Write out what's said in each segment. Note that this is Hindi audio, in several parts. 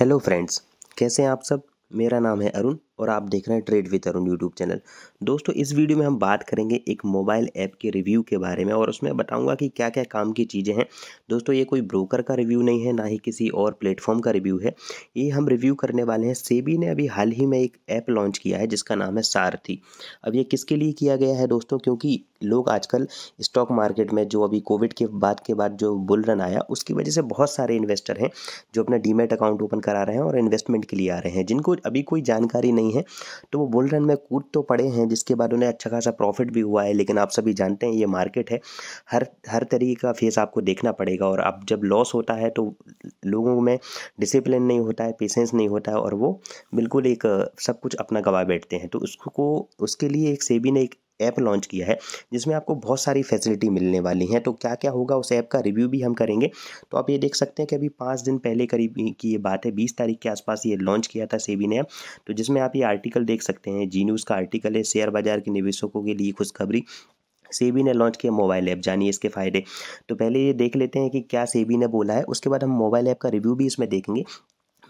हेलो फ्रेंड्स कैसे हैं आप सब मेरा नाम है अरुण और आप देख रहे हैं trade with Arun YouTube channel दोस्तों इस वीडियो में हम बात करेंगे एक मोबाइल ऐप के रिव्यू के बारे में और उसमें बताऊंगा कि क्या क्या काम की चीज़ें हैं दोस्तों ये कोई ब्रोकर का रिव्यू नहीं है ना ही किसी और प्लेटफॉर्म का रिव्यू है ये हम रिव्यू करने वाले हैं सेबी ने अभी हाल ही में एक ऐप लॉन्च किया है जिसका नाम है सारथी अब ये किसके लिए किया गया है दोस्तों क्योंकि लोग आजकल स्टॉक मार्केट में जो अभी कोविड के बाद के बाद जो बुल रन आया उसकी वजह से बहुत सारे इन्वेस्टर हैं जो अपना डीमेट अकाउंट ओपन करा रहे हैं और इन्वेस्टमेंट के लिए आ रहे हैं जिनको अभी कोई जानकारी नहीं नहीं है तो वो बुल रन में कूद तो पड़े हैं जिसके बाद उन्हें अच्छा खासा प्रॉफिट भी हुआ है लेकिन आप सभी जानते हैं ये मार्केट है हर हर तरीके का फेस आपको देखना पड़ेगा और अब जब लॉस होता है तो लोगों में डिसिप्लिन नहीं होता है पेशेंस नहीं होता है और वो बिल्कुल एक सब कुछ अपना गवा बैठते हैं तो उसको उसके लिए एक सेबी ने एक ऐप लॉन्च किया है जिसमें आपको बहुत सारी फैसिलिटी मिलने वाली हैं तो क्या क्या होगा उस ऐप का रिव्यू भी हम करेंगे तो आप ये देख सकते हैं कि अभी पाँच दिन पहले करीब की ये बात है बीस तारीख के आसपास ये लॉन्च किया था सेबी ने तो जिसमें आप ये आर्टिकल देख सकते हैं जी न्यूज़ का आर्टिकल है शेयर बाजार के निवेशकों के लिए खुशखबरी सेबी ने लॉन्च किया मोबाइल ऐप जानिए इसके फ़ायदे तो पहले ये देख लेते हैं कि क्या सेबी ने बोला है उसके बाद हम मोबाइल ऐप का रिव्यू भी इसमें देखेंगे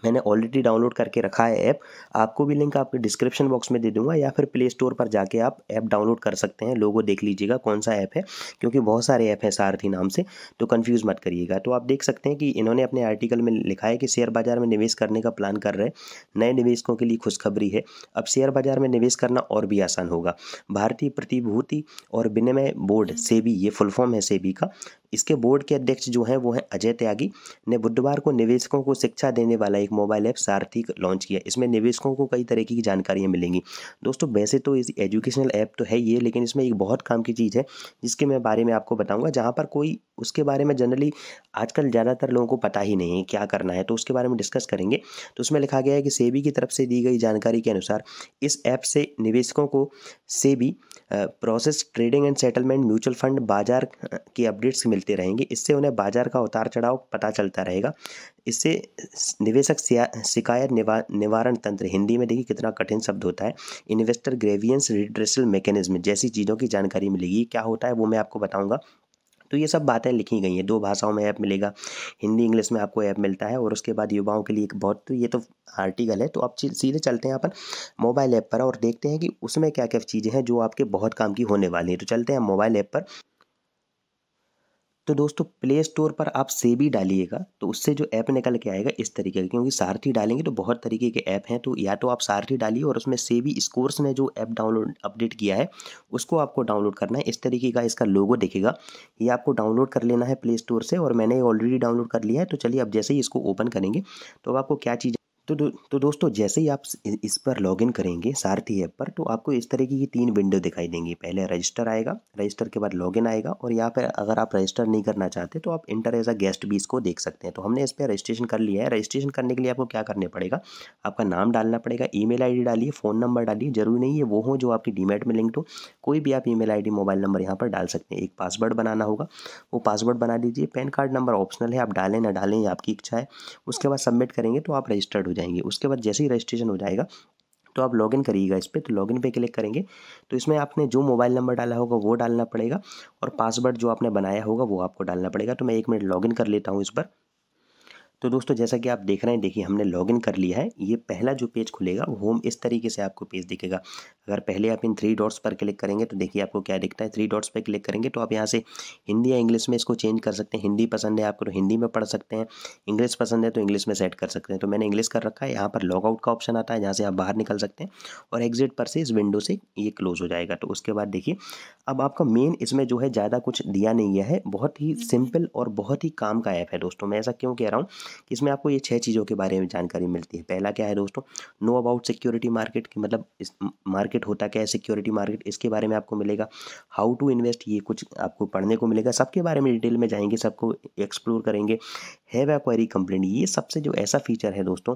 मैंने ऑलरेडी डाउनलोड करके रखा है ऐप आपको भी लिंक आपके डिस्क्रिप्शन बॉक्स में दे दूंगा या फिर प्ले स्टोर पर जाके आप ऐप डाउनलोड कर सकते हैं लोगों देख लीजिएगा कौन सा ऐप है क्योंकि बहुत सारे ऐप हैं सारथी नाम से तो कन्फ्यूज़ मत करिएगा तो आप देख सकते हैं कि इन्होंने अपने आर्टिकल में लिखा है कि शेयर बाजार में निवेश करने का प्लान कर रहे नए निवेशकों के लिए खुशखबरी है अब शेयर बाजार में निवेश करना और भी आसान होगा भारतीय प्रतिभूति और विनिमय बोर्ड सेबी ये फुल फॉर्म है सेबी का इसके बोर्ड के अध्यक्ष जो हैं वो हैं अजय त्यागी ने बुधवार को निवेशकों को शिक्षा देने वाला एक मोबाइल ऐप सारथी लॉन्च किया इसमें निवेशकों को कई तरीके की जानकारियाँ मिलेंगी दोस्तों वैसे तो इस एजुकेशनल ऐप तो है ये लेकिन इसमें एक बहुत काम की चीज़ है जिसके मैं बारे में आपको बताऊँगा जहाँ पर कोई उसके बारे में जनरली आजकल ज़्यादातर लोगों को पता ही नहीं है क्या करना है तो उसके बारे में डिस्कस करेंगे तो उसमें लिखा गया है कि सेबी की तरफ से दी गई जानकारी के अनुसार इस ऐप से निवेशकों को SEBI process trading and settlement mutual fund बाजार की अपडेट्स मिलते रहेंगे इससे उन्हें बाजार का उतार चढ़ाव पता चलता रहेगा इससे निवेशक शिकायत निवा, निवारण तंत्र हिंदी में देखिए कितना कठिन शब्द होता है इन्वेस्टर ग्रेवियंस रिड्रेसल मैकेनिज्म जैसी चीज़ों की जानकारी मिलेगी क्या होता है वो मैं आपको बताऊँगा तो ये सब बातें लिखी गई हैं दो भाषाओं में ऐप मिलेगा हिंदी इंग्लिश में आपको ऐप मिलता है और उसके बाद युवाओं के लिए एक बहुत तो ये तो आर्टिकल है तो आप सीधे चलते हैं अपन मोबाइल ऐप पर और देखते हैं कि उसमें क्या क्या चीज़ें हैं जो आपके बहुत काम की होने वाली हैं तो चलते हैं मोबाइल ऐप पर तो दोस्तों प्ले स्टोर पर आप सेबी डालिएगा तो उससे जो ऐप निकल के आएगा इस तरीके का क्योंकि सारथी डालेंगे तो बहुत तरीके के ऐप हैं तो या तो आप सारथी डालिए और उसमें सेबी स्कोर्स ने जो ऐप डाउनलोड अपडेट किया है उसको आपको डाउनलोड करना है इस तरीके का इसका लोगो देखेगा ये आपको डाउनलोड कर लेना है प्ले स्टोर से और मैंने ऑलरेडी डाउनलोड कर लिया है तो चलिए अब जैसे ही इसको ओपन करेंगे तो आपको क्या चीज़ तो दो, तो दोस्तों जैसे ही आप इस पर लॉगिन करेंगे सारथी ऐप पर तो आपको इस तरीके की तीन विंडो दिखाई देंगी पहले रजिस्टर आएगा रजिस्टर के बाद लॉगिन आएगा और यहाँ पर अगर आप रजिस्टर नहीं करना चाहते तो आप इंटर एज अ गेस्ट भी इसको देख सकते हैं तो हमने इस पर रजिस्ट्रेशन कर लिया है रजिस्ट्रेशन करने के लिए आपको क्या करने पड़ेगा आपका नाम डालना पड़ेगा ई मेल डालिए फ़ोन नंबर डालिए जरूरी नहीं है वो हो जो आपकी डीमेट में लिंक हो कोई भी आप ई मेल मोबाइल नंबर यहाँ पर डाल सकते हैं एक पासवर्ड बनाना होगा वो पासवर्ड बना लीजिए पैन कार्ड नंबर ऑप्शनल है आप डालें ना डालें आपकी इच्छा है उसके बाद सबमिट करेंगे तो आप रजिस्टर्ड हो जाएंगे उसके बाद जैसे ही रजिस्ट्रेशन हो जाएगा तो आप लॉगिन करिएगा इस पर तो लॉगिन पे क्लिक करेंगे तो इसमें आपने जो मोबाइल नंबर डाला होगा वो डालना पड़ेगा और पासवर्ड जो आपने बनाया होगा वो आपको डालना पड़ेगा तो मैं एक मिनट लॉगिन कर लेता हूँ इस पर तो दोस्तों जैसा कि आप देख रहे हैं देखिए हमने लॉगिन कर लिया है ये पहला जो पेज खुलेगा होम इस तरीके से आपको पेज दिखेगा अगर तो पहले आप इन थ्री डॉट्स पर क्लिक करेंगे तो देखिए आपको क्या दिखता है थ्री डॉट्स पर क्लिक करेंगे तो आप यहाँ से हिंदी या इंग्लिश में इसको चेंज कर सकते हैं हिंदी पसंद है आपको तो हिंदी में पढ़ सकते हैं इंग्लिश पसंद है तो इंग्लिश में सेट कर सकते हैं तो मैंने इंग्लिश कर रखा है यहाँ पर लॉगआउट का ऑप्शन आता है जहाँ से आप बाहर निकल सकते हैं और एग्जिट पर से इस विंडो से ये क्लोज हो जाएगा तो उसके बाद देखिए अब आपका मेन इसमें जो है ज़्यादा कुछ दिया नहीं गया है बहुत ही सिंपल हम्म। और बहुत ही काम का ऐप है दोस्तों मैं ऐसा क्यों कह रहा हूँ कि इसमें आपको ये छः चीज़ों के बारे में जानकारी मिलती है पहला क्या है दोस्तों नो अबाउट सिक्योरिटी मार्केट की मतलब इस मार्केट मार्केट होता क्या है सिक्योरिटी मार्केट इसके बारे में आपको मिलेगा हाउ टू इन्वेस्ट ये कुछ आपको पढ़ने को मिलेगा सबके बारे में डिटेल में जाएंगे सबको एक्सप्लोर करेंगे हैव अ क्वेरी कंप्लेंट ये सबसे जो ऐसा फीचर है दोस्तों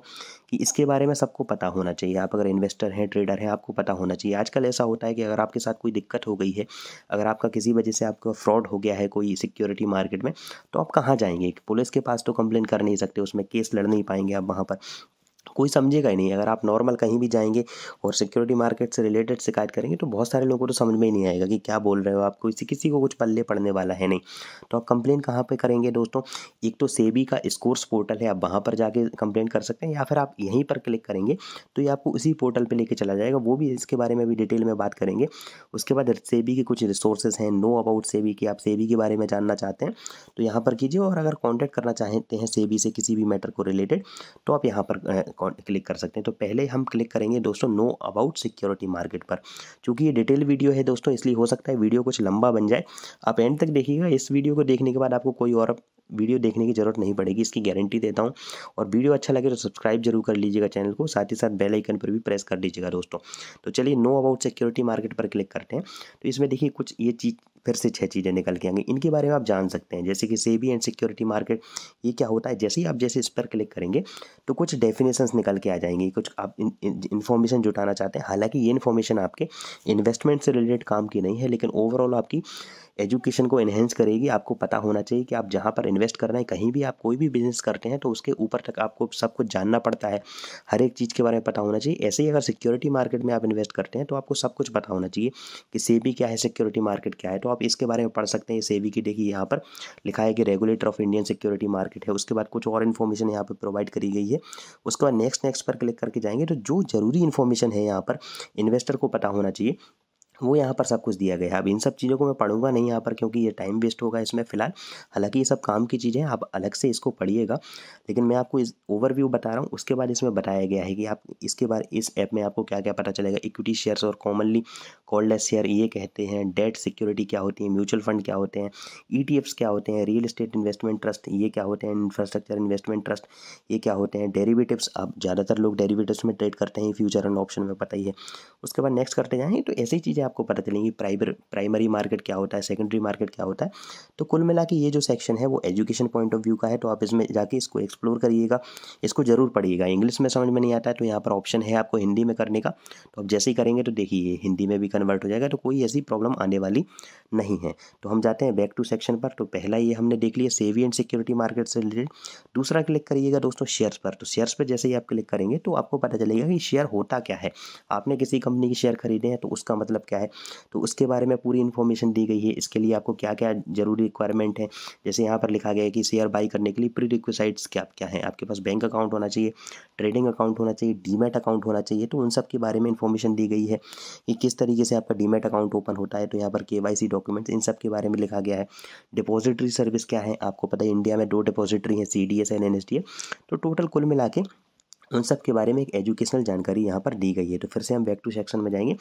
कि इसके बारे में सबको पता होना चाहिए आप अगर इन्वेस्टर हैं ट्रेडर हैं आपको पता होना चाहिए आजकल ऐसा होता है कि अगर आपके साथ कोई दिक्कत हो गई है अगर आपका किसी वजह से आपका फ्रॉड हो गया है कोई सिक्योरिटी मार्केट में तो आप कहाँ जाएंगे पुलिस के पास तो कंप्लेन कर नहीं सकते उसमें केस लड़ नहीं पाएंगे आप वहाँ पर कोई समझेगा ही नहीं अगर आप नॉर्मल कहीं भी जाएंगे और सिक्योरिटी मार्केट से रिलेटेड शिकायत करेंगे तो बहुत सारे लोगों को तो समझ में ही नहीं आएगा कि क्या बोल रहे हो आप किसी किसी को कुछ पल्ले पड़ने वाला है नहीं तो आप कंप्लेन कहाँ पे करेंगे दोस्तों एक तो सेबी का स्कोर्स पोर्टल है आप वहाँ पर जाके कंप्लेन कर सकते हैं या फिर आप यहीं पर क्लिक करेंगे तो ये आपको उसी पोर्टल पर लेके चला जाएगा वो भी इसके बारे में भी डिटेल में बात करेंगे उसके बाद सेबी के कुछ रिसोर्सेज हैं नो अबाउट सेबी की आप सेबी के बारे में जानना चाहते हैं तो यहाँ पर कीजिए और अगर कॉन्टैक्ट करना चाहते हैं सेबी से किसी भी मैटर को रिलेटेड तो आप यहाँ पर क्लिक कर सकते हैं तो पहले हम क्लिक करेंगे दोस्तों नो अबाउट सिक्योरिटी मार्केट पर चूँकि ये डिटेल वीडियो है दोस्तों इसलिए हो सकता है वीडियो कुछ लंबा बन जाए आप एंड तक देखिएगा इस वीडियो को देखने के बाद आपको कोई और वीडियो देखने की ज़रूरत नहीं पड़ेगी इसकी गारंटी देता हूँ और वीडियो अच्छा लगे तो सब्सक्राइब जरूर कर लीजिएगा चैनल को साथ ही साथ बेल आइकन पर भी प्रेस कर दीजिएगा दोस्तों तो चलिए नो अबाउट सिक्योरिटी मार्केट पर क्लिक करते हैं तो इसमें देखिए कुछ ये चीज़ फिर से छः चीज़ें निकल के आएंगे इनके बारे में आप जान सकते हैं जैसे कि सेबी एंड सिक्योरिटी मार्केट ये क्या होता है जैसे ही आप जैसे इस पर क्लिक करेंगे तो कुछ डेफिनेशंस निकल के आ जाएंगे कुछ आप इन्फॉर्मेशन जुटाना चाहते हैं हालांकि ये इन्फॉर्मेशन आपके इन्वेस्टमेंट से रिलेटेड काम की नहीं है लेकिन ओवरऑल आपकी एजुकेशन को इन्हेंस करेगी आपको पता होना चाहिए कि आप जहाँ पर इन्वेस्ट कर रहे हैं कहीं भी आप कोई भी बिजनेस करते हैं तो उसके ऊपर तक आपको सब कुछ जानना पड़ता है हर एक चीज़ के बारे में पता होना चाहिए ऐसे ही अगर सिक्योरिटी मार्केट में आप इन्वेस्ट करते हैं तो आपको सब कुछ पता होना चाहिए कि सेबी क्या है सिक्योरिटी मार्केट क्या है तो आप इसके बारे में पढ़ सकते हैं सेवी की देखिए यहाँ पर लिखा है कि regulator of Indian security market है उसके बाद कुछ और इन्फॉर्मेशन यहाँ पर प्रोवाइड करी गई है उसके बाद नेक्स्ट नेक्स्ट पर क्लिक करके जाएंगे तो जो जरूरी इन्फॉर्मेशन है यहाँ पर इन्वेस्टर को पता होना चाहिए वो यहाँ पर सब कुछ दिया गया है अब इन सब चीज़ों को मैं पढ़ूंगा नहीं यहाँ पर क्योंकि ये टाइम वेस्ट होगा इसमें फ़िलहाल हालांकि ये सब काम की चीज़ें आप अलग से इसको पढ़िएगा लेकिन मैं आपको इस ओवरव्यू बता रहा हूँ उसके बाद इसमें बताया गया है कि आप इसके बाद इस ऐप में आपको क्या क्या पता चलेगा इक्विटी शेयर्स और कॉमनली कॉल्ड शेयर ये कहते हैं डेट सिक्योरिटी क्या होती है म्यूचुअल फंड क्या होते हैं ई e क्या होते हैं रियल इस्टेट इन्वेस्टमेंट ट्रस्ट ये क्या होते हैं इंफ्रास्ट्रक्चर इन्वेस्टमेंट ट्रस्ट ये क्या होते हैं डेरिवेटिव्स आप ज़्यादातर लोग डेरीवेटिव्स में ट्रेड करते हैं फ्यूचर एंड ऑप्शन में पता ही है उसके बाद नेक्स्ट करते जाएँ तो ऐसी चीज़ें आपको पता चलेगी तो प्राइमरी मार्केट क्या होता है सेकेंडरी मार्केट क्या होता है तो कुल मिला ये जो सेक्शन है वो एजुकेशन पॉइंट ऑफ व्यू का है तो आप इसमें जाके इसको एक्सप्लोर करिएगा इसको ज़रूर पढ़िएगा इंग्लिश में समझ में नहीं आता है तो यहाँ पर ऑप्शन है आपको हिंदी में करने का तो आप जैसे ही करेंगे तो देखिए हिंदी में भी कन्वर्ट हो जाएगा तो कोई ऐसी प्रॉब्लम आने वाली नहीं है तो हम जाते हैं बैक टू सेक्शन पर तो पहला ये हमने देख लिया सेवी एंड सिक्योरिटी मार्केट से रिलेटेड दूसरा क्लिक करिएगा दोस्तों शेयर्स पर तो शेयर्स पर जैसे ही आप क्लिक करेंगे तो आपको पता चलेगा कि शेयर होता क्या है आपने किसी कंपनी के शेयर खरीदे हैं तो उसका मतलब क्या है तो उसके बारे में पूरी इन्फॉर्मेशन दी गई है इसके लिए आपको क्या क्या जरूरी रिक्वायरमेंट है जैसे यहाँ पर लिखा गया है कि शेयर बाई करने के लिए प्री रिक्वेसाइट्स क्या क्या है आपके पास बैंक अकाउंट होना चाहिए ट्रेडिंग अकाउंट होना चाहिए डीमेट अकाउंट होना चाहिए तो उन सब के बारे में इन्फॉर्मेशन दी गई है कि किस तरीके से आपका डीमेट अकाउंट ओपन होता है तो यहाँ पर के डॉक्यूमेंट्स इन सब के बारे में लिखा गया है डिपॉजिटरी सर्विस क्या है आपको पता है इंडिया में दो डिपॉजिटरी हैं C D S N N S D A तो टोटल कुल मिला के उन सब के बारे में एक एजुकेशनल जानकारी यहाँ पर दी गई है तो फिर से हम बैक टू सेक्शन में जाएंगे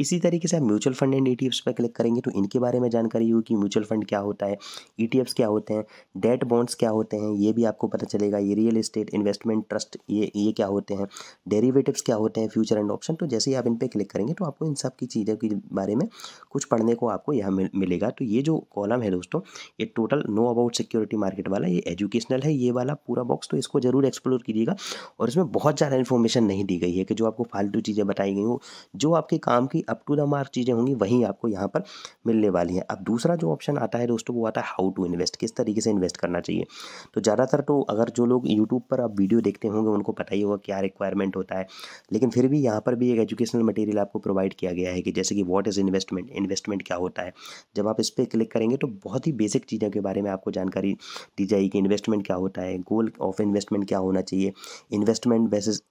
इसी तरीके से आप म्यूचुअल फंड एंड ई पर क्लिक करेंगे तो इनके बारे में जानकारी होगी म्यूचुअल फंड क्या होता है ई e क्या होते हैं डेट बॉन्ड्स क्या होते हैं ये भी आपको पता चलेगा ये रियल इस्टेट इन्वेस्टमेंट ट्रस्ट ये ये क्या होते हैं डेरीवेटिव्स क्या होते हैं फ्यूचर एंड ऑप्शन तो जैसे ही आप इन पर क्लिक करेंगे तो आपको इन सब की चीज़ों के बारे में कुछ पढ़ने को आपको यहाँ मिलेगा तो ये जो कॉलम है दोस्तों ये total know about security market वाला ये एजुकेशनल है ये वाला पूरा बॉक्स तो इसको जरूर एक्सप्लोर कीजिएगा और इसमें में बहुत ज़्यादा इन्फॉर्मेशन नहीं दी गई है कि जो आपको फालतू चीज़ें बताई गई हो जो आपके काम की अप टू द मार्क चीज़ें होंगी वहीं आपको यहाँ पर मिलने वाली हैं अब दूसरा जो ऑप्शन आता है दोस्तों वो आता है हाउ टू इन्वेस्ट किस तरीके से इन्वेस्ट करना चाहिए तो ज़्यादातर तो अगर जो लोग यूट्यूब पर आप वीडियो देखते होंगे उनको पता ही होगा क्या रिक्वायरमेंट होता है लेकिन फिर भी यहाँ पर भी एक एजुकेशनल मटेरियल आपको प्रोवाइड किया गया है कि जैसे कि वॉट इज़ इन्वेस्टमेंट इन्वेस्टमेंट क्या होता है जब आप इस पर क्लिक करेंगे तो बहुत ही बेसिक चीज़ों के बारे में आपको जानकारी दी जाएगी कि इन्वेस्टमेंट क्या होता है गोल ऑफ इन्वेस्टमेंट क्या होना चाहिए इन्वेस्टमेंट एंड वैसेज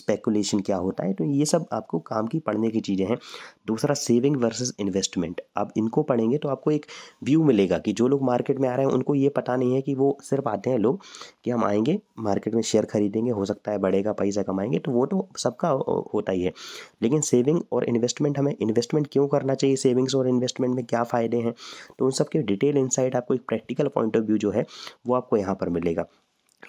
स्पेकुलेशन क्या होता है तो ये सब आपको काम की पढ़ने की चीज़ें हैं दूसरा सेविंग वर्सेस इन्वेस्टमेंट आप इनको पढ़ेंगे तो आपको एक व्यू मिलेगा कि जो लोग मार्केट में आ रहे हैं उनको ये पता नहीं है कि वो सिर्फ आते हैं लोग कि हम आएंगे मार्केट में शेयर खरीदेंगे हो सकता है बढ़ेगा पैसा कमाएंगे तो वो तो सबका होता ही है लेकिन सेविंग और इन्वेस्टमेंट हमें इन्वेस्टमेंट क्यों करना चाहिए सेविंग्स और इन्वेस्टमेंट में क्या फ़ायदे हैं तो उन सबके डिटेल इनसाइट आपको एक प्रैक्टिकल पॉइंट ऑफ व्यू जो है वो आपको यहाँ पर मिलेगा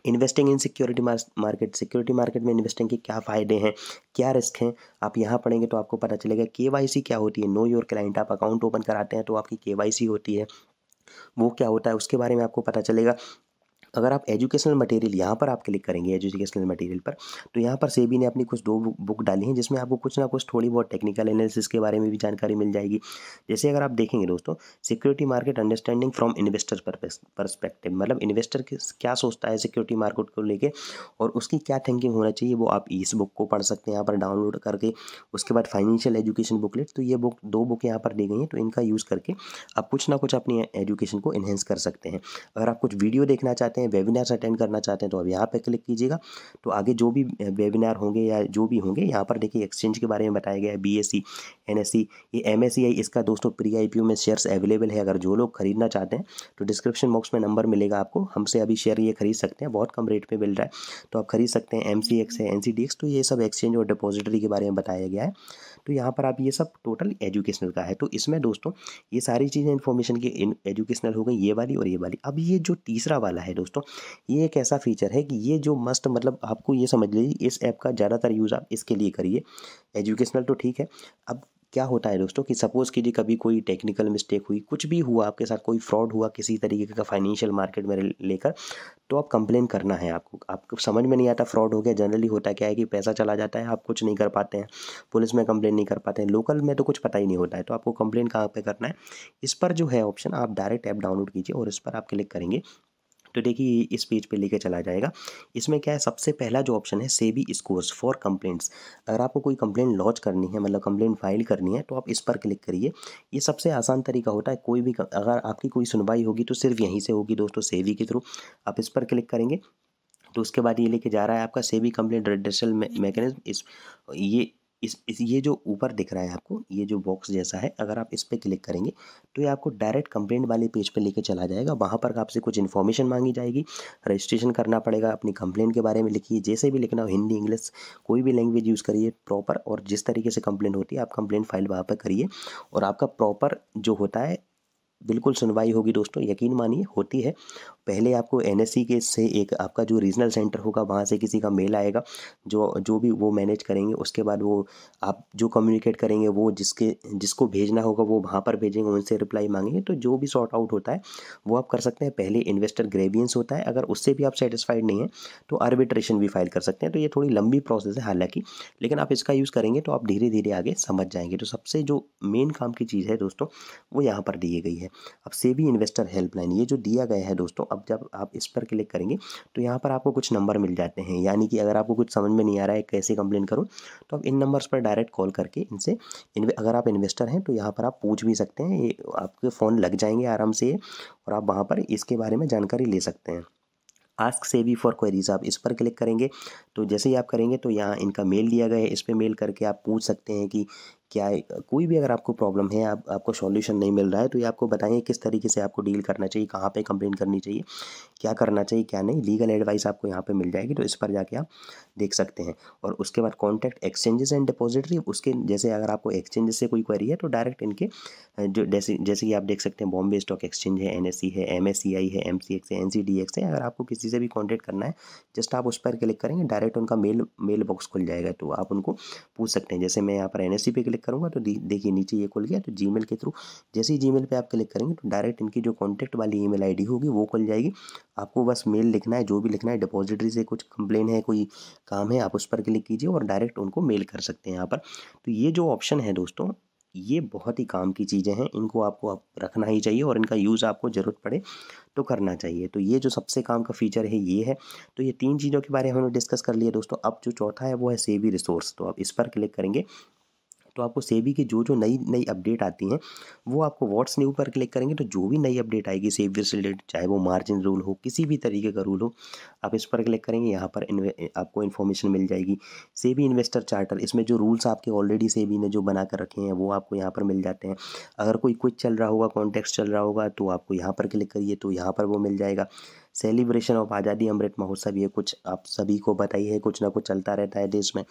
investing in security market security market में इन्वेस्टिंग के क्या फ़ायदे हैं क्या रिस्क हैं आप यहाँ पढ़ेंगे तो आपको पता चलेगा के क्या होती है नो योर क्लाइंट आप अकाउंट ओपन कराते हैं तो आपकी के होती है वो क्या होता है उसके बारे में आपको पता चलेगा अगर आप एजुकेशनल मटेरियल यहाँ पर आप क्लिक करेंगे एजुकेशनल मटेरियल पर तो यहाँ पर सेबी ने अपनी कुछ दो बुक डाली हैं जिसमें आपको कुछ ना कुछ थोड़ी बहुत टेक्निकल एनालिसिस के बारे में भी जानकारी मिल जाएगी जैसे अगर आप देखेंगे दोस्तों security market understanding from investor perspective मतलब इन्वेस्टर क्या सोचता है सिक्योरिटी मार्केट को लेकर और उसकी क्या थिंकिंग होना चाहिए वो आप इस बुक को पढ़ सकते हैं यहाँ पर डाउनलोड करके उसके बाद फाइनेंशियल एजुकेशन बुकलेट तो ये बुक दो बुक यहाँ पर दी गई हैं तो इनका यूज़ करके आप कुछ ना कुछ अपनी एजुकेशन को इन्हेंस कर सकते हैं अगर आप कुछ वीडियो देखना चाहते हैं हैं वेबिनार्स अटेंड करना चाहते हैं तो अब यहाँ पर क्लिक कीजिएगा तो आगे जो भी वेबिनार होंगे या जो भी होंगे यहाँ पर देखिए एक्सचेंज के बारे में बताया गया है B S C N S C ये एम एस सी आई इसका दोस्तों प्री आई पी ओ में शेयर्स अवेलेबल है अगर जो लोग खरीदना चाहते हैं तो डिस्क्रिप्शन बॉक्स में नंबर मिलेगा आपको हमसे अभी शेयर ये खरीद सकते हैं बहुत कम रेट पर मिल रहा है तो आप खरीद सकते हैं एम सी एक्स है एन सी डी एक्स तो ये सब एक्सचेंज और डिपोजिटरी के बारे में बताया गया है तो यहाँ पर आप ये सब टोटल एजुकेशनल का है तो इसमें दोस्तों ये सारी चीज़ें इन्फॉर्मेशन की एजुकेशनल हो गई ये वाली और ये वाली अब ये जो तीसरा वाला है दोस्तों दोस्तों ये एक ऐसा फीचर है कि ये जो मस्ट मतलब आपको ये समझ लीजिए इस ऐप का ज़्यादातर यूज़ आप इसके लिए करिए एजुकेशनल तो ठीक है अब क्या होता है दोस्तों कि सपोज़ कीजिए कभी कोई टेक्निकल मिस्टेक हुई कुछ भी हुआ आपके साथ कोई फ्रॉड हुआ किसी तरीके का फाइनेंशियल मार्केट में लेकर तो आप कंप्लेन करना है आपको आपको समझ में नहीं आता फ्रॉड हो गया जनरली होता क्या है कि पैसा चला जाता है आप कुछ नहीं कर पाते हैं पुलिस में कंप्लेन नहीं कर पाते हैं लोकल में तो कुछ पता ही नहीं होता है तो आपको कंप्लेन कहाँ पर करना है इस पर जो है ऑप्शन आप डायरेक्ट ऐप डाउनलोड कीजिए और इस पर आप क्लिक करेंगे तो देखिए इस पेज पे लेके चला जाएगा इसमें क्या है सबसे पहला जो ऑप्शन है सेबी स्कोर्स फॉर कंप्लेंट्स अगर आपको कोई कंप्लेंट लॉन्च करनी है मतलब कंप्लेंट फाइल करनी है तो आप इस पर क्लिक करिए ये सबसे आसान तरीका होता है कोई भी अगर आपकी कोई सुनवाई होगी तो सिर्फ यहीं से होगी दोस्तों सेवी के थ्रू आप इस पर क्लिक करेंगे तो उसके बाद ये लेके जा रहा है आपका सेबी कंप्लेंट रेडिशल मैकेनिज्म इस ये इस, इस ये जो ऊपर दिख रहा है आपको ये जो बॉक्स जैसा है अगर आप इस पर क्लिक करेंगे तो ये आपको डायरेक्ट कंप्लेंट वाले पेज पर लेके चला जाएगा वहाँ पर आपसे कुछ इन्फॉर्मेशन मांगी जाएगी रजिस्ट्रेशन करना पड़ेगा अपनी कंप्लेंट के बारे में लिखिए जैसे भी लिखना हो हिंदी इंग्लिश कोई भी लैंग्वेज यूज़ करिए प्रॉपर और जिस तरीके से कंप्लेंट होती है आप कंप्लेंट फाइल वहाँ पर करिए और आपका प्रॉपर जो होता है बिल्कुल सुनवाई होगी दोस्तों यकीन मानिए होती है पहले आपको एन के से एक आपका जो रीजनल सेंटर होगा वहाँ से किसी का मेल आएगा जो जो भी वो मैनेज करेंगे उसके बाद वो आप जो कम्युनिकेट करेंगे वो जिसके जिसको भेजना होगा वो वहाँ पर भेजेंगे उनसे रिप्लाई मांगेंगे तो जो भी सॉर्ट आउट होता है वो आप कर सकते हैं पहले इन्वेस्टर ग्रेवियंस होता है अगर उससे भी आप सेटिस्फाइड नहीं है तो आर्बिट्रेशन भी फाइल कर सकते हैं तो ये थोड़ी लंबी प्रोसेस है हालाँकि लेकिन आप इसका यूज़ करेंगे तो आप धीरे धीरे आगे समझ जाएंगे तो सबसे जो मेन काम की चीज़ है दोस्तों वो यहाँ पर दी गई है अब सेवी इन्वेस्टर हेल्पलाइन ये जो दिया गया है दोस्तों अब जब आप इस पर क्लिक करेंगे तो यहाँ पर आपको कुछ नंबर मिल जाते हैं यानी कि अगर आपको कुछ समझ में नहीं आ रहा है कैसे कंप्लेन करूँ तो आप इन नंबर्स पर डायरेक्ट कॉल करके इनसे अगर आप इन्वेस्टर हैं तो यहाँ पर आप पूछ भी सकते हैं ये आपके फ़ोन लग जाएंगे आराम से और आप वहाँ पर इसके बारे में जानकारी ले सकते हैं आस्क से भी फॉर क्वेरीज आप इस पर क्लिक करेंगे तो जैसे ही आप करेंगे तो यहाँ इनका मेल दिया गया है इस पर मेल करके आप पूछ सकते हैं कि क्या कोई भी अगर आपको प्रॉब्लम है आप आपको सॉल्यूशन नहीं मिल रहा है तो ये आपको बताएंगे किस तरीके से आपको डील करना चाहिए कहाँ पे कंप्लेंट करनी चाहिए क्या करना चाहिए क्या नहीं लीगल एडवाइस आपको यहाँ पे मिल जाएगी तो इस पर जाके आप देख सकते हैं और उसके बाद कॉन्टैक्ट एक्सचेंजेस एंड डिपोजिटरी उसके जैसे अगर आपको एक्सचेंजेस से कोई क्वेरी है तो डायरेक्ट इनके जो जैसे जैसे कि आप देख सकते हैं बॉम्बे स्टॉक एक्सचेंज है एन e है एम e है एम सी एन है अगर आपको किसी से भी कॉन्टैक्ट करना है जस्ट आप उस पर क्लिक करेंगे डायरेक्ट उनका मेल मेल बॉक्स खुल जाएगा तो आप उनको पूछ सकते हैं जैसे मैं यहाँ पर एन e पे क्लिक करूँगा तो देखिए नीचे ये खुल गया तो जी के थ्रू जैसे ही जी पे आप क्लिक करेंगे तो डायरेक्ट इनकी जो कॉन्टैक्ट वाली ईमेल आईडी होगी वो खुल जाएगी आपको बस मेल लिखना है जो भी लिखना है डिपॉजिटरी से कुछ कंप्लेन है कोई काम है आप उस पर क्लिक कीजिए और डायरेक्ट उनको मेल कर सकते हैं यहाँ पर तो ये जो ऑप्शन है दोस्तों ये बहुत ही काम की चीज़ें हैं इनको आपको आप रखना ही चाहिए और इनका यूज़ आपको ज़रूरत पड़े तो करना चाहिए तो ये जो सबसे काम का फीचर है ये है तो ये तीन चीज़ों के बारे में हमने डिस्कस कर लिया दोस्तों अब जो चौथा है वो है सेवी रिसोर्स तो आप इस पर क्लिक करेंगे तो आपको सेबी की जो जो नई नई अपडेट आती हैं वो आपको व्हाट्स न्यू पर क्लिक करेंगे तो जो भी नई अपडेट आएगी सेवियर से रिलेटेड चाहे वो मार्जिन रूल हो किसी भी तरीके का रूल हो आप इस पर क्लिक करेंगे यहाँ पर आपको इन्फॉर्मेशन मिल जाएगी सेबी इन्वेस्टर चार्टर इसमें जो रूल्स आपके ऑलरेडी सेबी ने जो बना कर रखे हैं वो आपको यहाँ पर मिल जाते हैं अगर कोई क्विच चल रहा होगा कॉन्टेक्स चल रहा होगा तो आपको यहाँ पर क्लिक करिए तो यहाँ पर वो मिल जाएगा सेलिब्रेशन ऑफ आज़ादी अमृत महोत्सव ये कुछ आप सभी को बताई है कुछ ना कुछ चलता रहता है देश में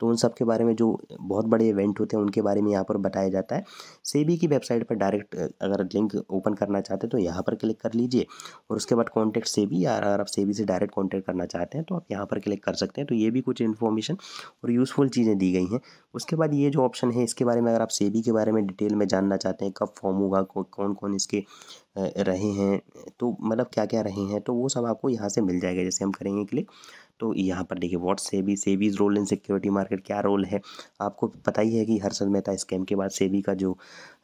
तो उन सब के बारे में जो बहुत बड़े इवेंट होते हैं उनके बारे में यहाँ पर बताया जाता है सेबी की वेबसाइट पर डायरेक्ट अगर लिंक ओपन करना चाहते हैं तो यहाँ पर क्लिक कर लीजिए और उसके बाद कॉन्टैक्ट सेबी या अगर आप सेबी से डायरेक्ट कॉन्टैक्ट करना चाहते हैं तो आप यहाँ पर क्लिक कर सकते हैं तो ये भी कुछ इन्फॉर्मेशन और यूज़फुल चीज़ें दी गई हैं उसके बाद ये जो ऑप्शन है इसके बारे में अगर आप सेबी के बारे में डिटेल में जानना चाहते हैं कब फॉर्म होगा कौन कौन इसके रहे हैं तो मतलब क्या क्या रहे हैं तो वो सब आपको यहाँ से मिल जाएगा जैसे हम करेंगे क्लिक तो यहाँ पर देखिए व्हाट सेबी सेवीज़ रोल इन सिक्योरिटी मार्केट क्या रोल है आपको पता ही है कि हर्षद मेहता स्कैम के बाद सेवी का जो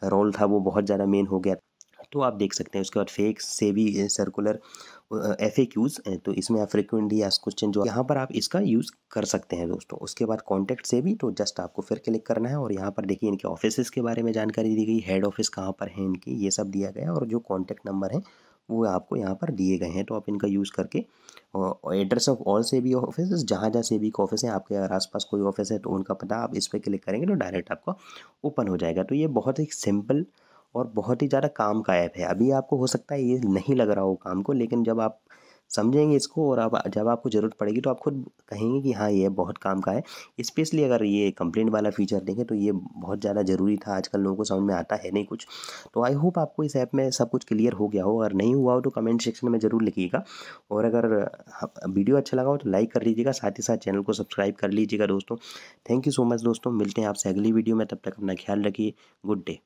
रोल था वो बहुत ज़्यादा मेन हो गया तो आप देख सकते हैं उसके बाद फेक से भी सर्कुलर एफ तो इसमें आप फ्रिक्वेंटली आस क्वेश्चन जो यहाँ पर आप इसका यूज़ कर सकते हैं दोस्तों उसके बाद कॉन्टैक्ट से भी तो जस्ट आपको फिर क्लिक करना है और यहाँ पर देखिए इनके ऑफिस के बारे में जानकारी दी गई हेड ऑफिस कहाँ पर है इनकी ये सब दिया गया और जो कॉन्टैक्ट नंबर है वो आपको यहाँ पर दिए गए हैं तो आप इनका यूज़ करके एड्रेस ऑफ ऑल से भी ऑफिस जहाँ जहाँ से भी ऑफिस है आपके अगर आसपास कोई ऑफिस है तो उनका पता आप इस पर क्लिक करेंगे तो डायरेक्ट आपका ओपन हो जाएगा तो ये बहुत ही सिंपल और बहुत ही ज़्यादा काम का ऐप है अभी आपको हो सकता है ये नहीं लग रहा हो काम को लेकिन जब आप समझेंगे इसको और आप जब आपको ज़रूरत पड़ेगी तो आप खुद कहेंगे कि हाँ ये बहुत काम का है स्पेशली अगर ये कंप्लेंट वाला फीचर देखें तो ये बहुत ज़्यादा ज़रूरी था आजकल लोगों को समझ में आता है नहीं कुछ तो आई होप आपको इस ऐप में सब कुछ क्लियर हो गया हो अगर नहीं हुआ हो तो कमेंट सेक्शन में ज़रूर लिखिएगा और अगर हाँ, वीडियो अच्छा लगा हो तो लाइक कर लीजिएगा साथ ही साथ चैनल को सब्सक्राइब कर लीजिएगा दोस्तों थैंक यू सो मच दोस्तों मिलते हैं आपसे अगली वीडियो में तब तक अपना ख्याल रखिए गुड डे